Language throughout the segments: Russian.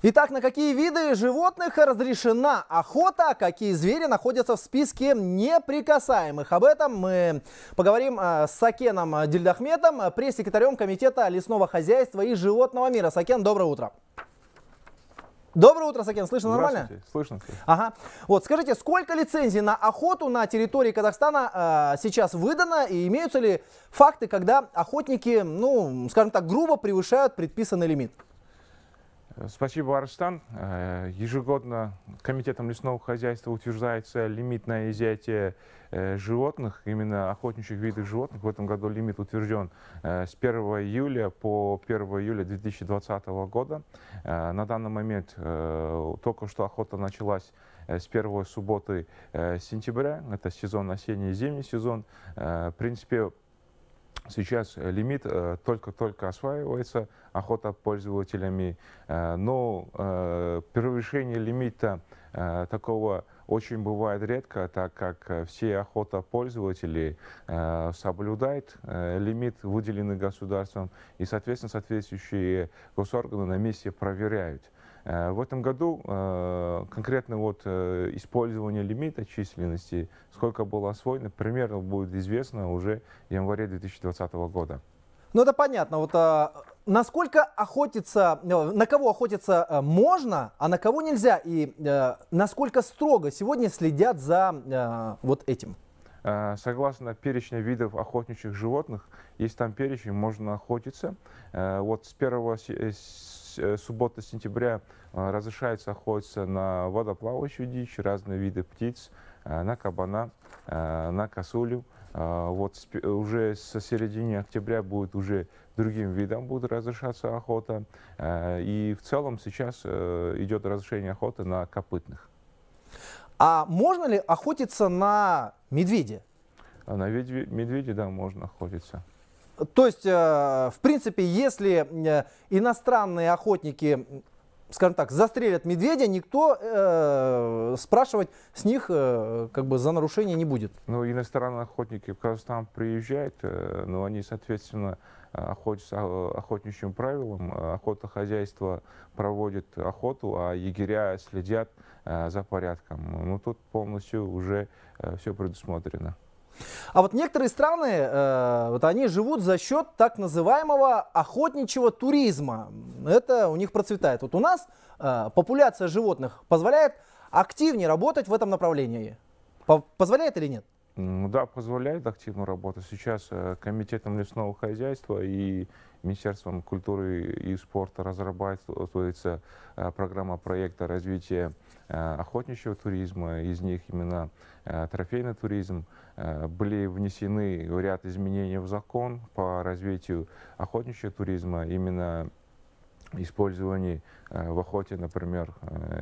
Итак, на какие виды животных разрешена охота, какие звери находятся в списке неприкасаемых. Об этом мы поговорим э, с Сакеном Дильдахметом, пресс-секретарем Комитета лесного хозяйства и животного мира. Сакен, доброе утро. Доброе утро, Сакен. Слышно нормально? Слышно. Ага. Вот, скажите, сколько лицензий на охоту на территории Казахстана э, сейчас выдано и имеются ли факты, когда охотники, ну, скажем так, грубо превышают предписанный лимит? Спасибо, Арстан. Э, ежегодно Комитетом лесного хозяйства утверждается лимит на изъятие э, животных, именно охотничьих видов животных. В этом году лимит утвержден э, с 1 июля по 1 июля 2020 года. На данный момент только что охота началась с первой субботы сентября. Это сезон осенний и зимний сезон. В принципе, Сейчас э, лимит э, только-только осваивается охота пользователями, э, но превышение лимита такого очень бывает редко, так как все охота пользователей соблюдают лимит, выделенный государством, и, соответственно, соответствующие госорганы на месте проверяют – Э, в этом году э, конкретно вот э, использование лимита численности, сколько было освоено, примерно будет известно уже в январе 2020 года. Ну это понятно. Вот а, насколько охотиться, на кого охотиться можно, а на кого нельзя, и а, насколько строго сегодня следят за а, вот этим? Согласно перечня видов охотничьих животных, есть там перечень, можно охотиться. Вот с 1 Э, суббота сентября э, разрешается охотиться на водоплавающую дичь, разные виды птиц, э, на кабана, на косулю. Вот уже со середины октября будет уже другим видам будет разрешаться охота. И в целом сейчас идет разрешение охоты на копытных. А можно ли охотиться на медведя? А на медведя, да, можно охотиться. То есть, э, в принципе, если э, иностранные охотники скажем так, застрелят медведя, никто э, спрашивать с них э, как бы за нарушение не будет. Ну, иностранные охотники в Казахстан приезжают, э, но они, соответственно, охотятся э, охотничьим правилам. Охотохозяйство проводит охоту, а егеря следят э, за порядком. Ну, тут полностью уже э, все предусмотрено. А вот некоторые страны, э, вот они живут за счет так называемого охотничьего туризма. Это у них процветает. Вот у нас э, популяция животных позволяет активнее работать в этом направлении. позволяет или нет? Ну да, позволяет активно работать. Сейчас э, Комитетом лесного хозяйства и Министерством культуры и спорта разрабатывается э, программа проекта развития э, охотничьего туризма. Из них именно трофейный туризм. Были внесены ряд изменений в закон по развитию охотничьего туризма. Именно использование в охоте, например,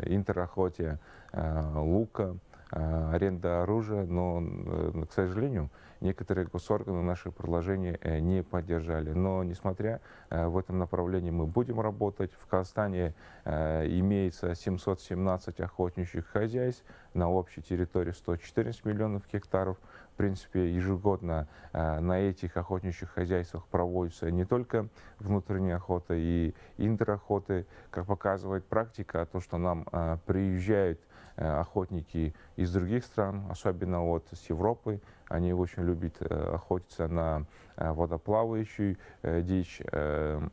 интерохоте лука, Э, аренда оружия, но, э, к сожалению, некоторые госорганы наши предложения э, не поддержали. Но, несмотря в этом направлении, мы будем работать. В Казахстане имеется 717 охотничьих хозяйств на общей территории 114 миллионов гектаров. В принципе, ежегодно на этих охотничьих хозяйствах проводится не только внутренняя охота и интерохоты. Как показывает практика, то, что нам приезжают Э, охотники из других стран, особенно вот с Европы. Они очень любят э, охотиться на э, водоплавающую дичь, эм,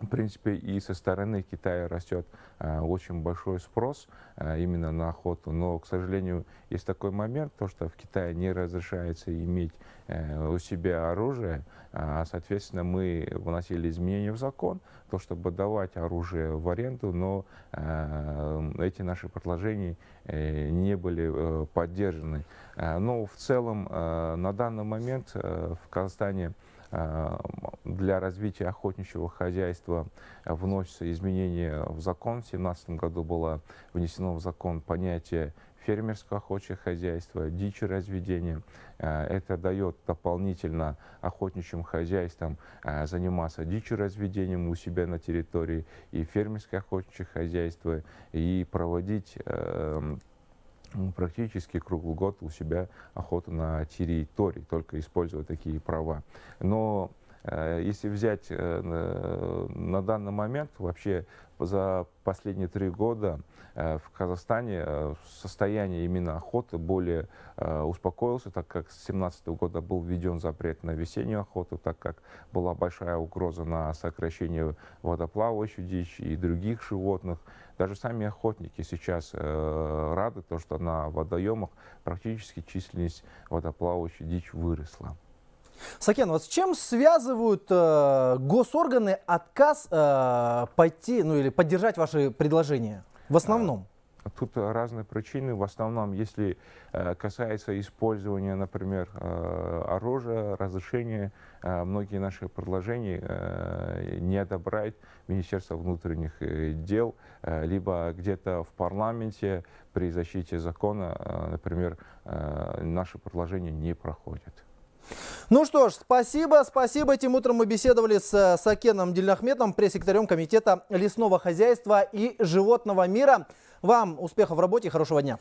в принципе, и со стороны Китая растет а, очень большой спрос а, именно на охоту. Но, к сожалению, есть такой момент, то, что в Китае не разрешается иметь а, у себя оружие. А, соответственно, мы вносили изменения в закон, то, чтобы давать оружие в аренду, но а, эти наши предложения а, не были а, поддержаны. А, но в целом а, на данный момент а, в Казахстане Эм, для развития охотничьего хозяйства вносятся изменения в закон. В 2017 году было внесено в закон понятие фермерского охотничье хозяйства, дичи разведение. Э, это дает дополнительно охотничьим хозяйствам э, заниматься дичи разведением у себя на территории и фермерское охотничье хозяйство, и проводить эм, ну, практически круглый год у себя охота на территории, только используя такие права. Но Э, если взять э, на данный момент, вообще за последние три года э, в Казахстане состояние именно охоты более успокоился, так как с 2017 года был введен запрет на весеннюю охоту, так как была большая угроза на сокращение водоплавающей дичи и других животных. Даже сами охотники сейчас рады, то, что на водоемах практически численность водоплавающей дичи выросла. Сакен, вот с чем связывают э, госорганы отказ э, пойти, ну или поддержать ваши предложения? В основном. А, тут разные причины. В основном, если э, касается использования, например, э, оружия, разрешения, э, многие наши предложения не одобряет Министерство внутренних дел, либо где-то в парламенте при защите закона, например, наши предложения не проходят. Ну что ж, спасибо, спасибо. Этим утром мы беседовали с э, Сакеном Дильнахметом, пресс-секретарем Комитета лесного хозяйства и животного мира. Вам успехов в работе и хорошего дня.